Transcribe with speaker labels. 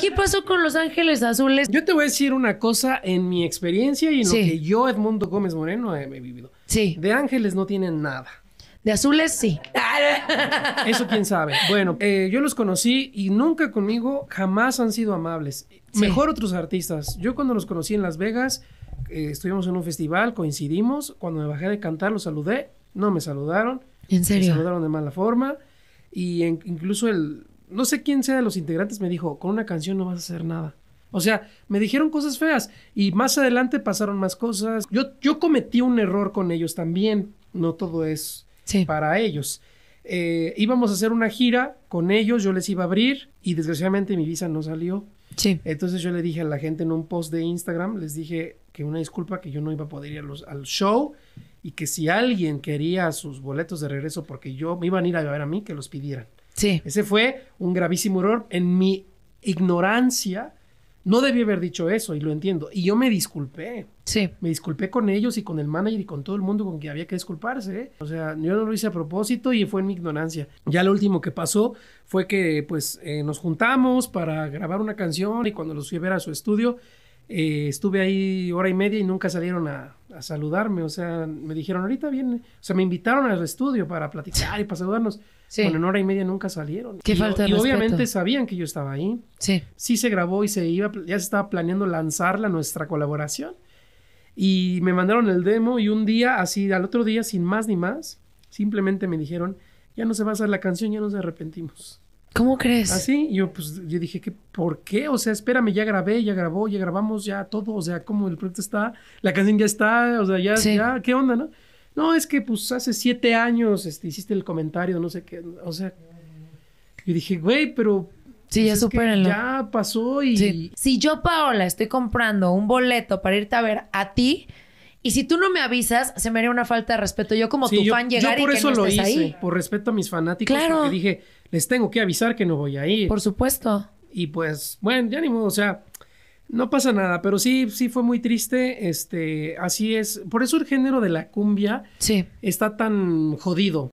Speaker 1: ¿Qué pasó con Los Ángeles Azules? Yo te voy a decir una cosa en mi experiencia y en lo que yo, Edmundo Gómez Moreno, he vivido. Sí. De ángeles no tienen nada. De azules, sí. Eso quién sabe. Bueno, eh, yo los conocí y nunca conmigo jamás han sido amables. Mejor otros artistas. Yo cuando los conocí en Las Vegas, eh, estuvimos en un festival, coincidimos. Cuando me bajé de cantar, los saludé. No me saludaron. ¿En serio? Me saludaron de mala forma. Y incluso el no sé quién sea de los integrantes, me dijo, con una canción no vas a hacer nada. O sea, me dijeron cosas feas y más adelante pasaron más cosas. Yo, yo cometí un error con ellos también, no todo es para ellos. Eh, íbamos a hacer una gira con ellos, yo les iba a abrir y desgraciadamente mi visa no salió. Entonces yo le dije a la gente en un post de Instagram, les dije que una disculpa que yo no iba a poder ir al show y que si alguien quería sus boletos de regreso porque yo me iban a ir a ver a mí, que los pidieran. Sí. Ese fue un gravísimo error. En mi ignorancia, no debí haber dicho eso y lo entiendo. Y yo me disculpé. Sí. Me disculpé con ellos y con el manager y con todo el mundo con quien había que disculparse. ¿eh? O sea, yo no lo hice a propósito y fue en mi ignorancia. Ya lo último que pasó fue que pues eh, nos juntamos para grabar una canción y cuando los fui a ver a su estudio, eh, estuve ahí hora y media y nunca salieron a, saludarme. O sea, me dijeron, ahorita viene. O sea, me invitaron al estudio para platicar y para saludarnos. Bueno, en hora y media nunca salieron. y, obviamente sabían que yo estaba ahí. Sí. Sí se grabó y se iba, ya se estaba planeando la nuestra colaboración. Y me mandaron el demo y un día, así, al otro día, sin más ni más, simplemente me dijeron, ya no se va a hacer la canción, ya nos arrepentimos. ¿Cómo crees? Así, yo pues yo dije que ¿por qué? O sea, espérame, ya grabé, ya grabó, ya grabamos, ya todo, o sea, cómo el proyecto está, la canción ya está, o sea, ya, ya, ¿qué onda, no? No, es que pues hace siete años este, hiciste el comentario, no sé qué, o sea, yo dije, güey, pero... Sí, ya pues, supérenlo. Ya pasó y... Si yo, Paola, estoy comprando un boleto para irte a ver a ti, y si tú no me avisas, se me haría una falta de respeto. Yo como tu fan llegar por y eso no lo hice, Por respeto a mis fanáticos, porque dije, les tengo que avisar que no voy a ir. Por supuesto. Y pues, bueno, ya ni modo, o sea, no pasa nada, pero sí, sí fue muy triste. Este, así es. Por eso el género de la cumbia sí. está tan jodido.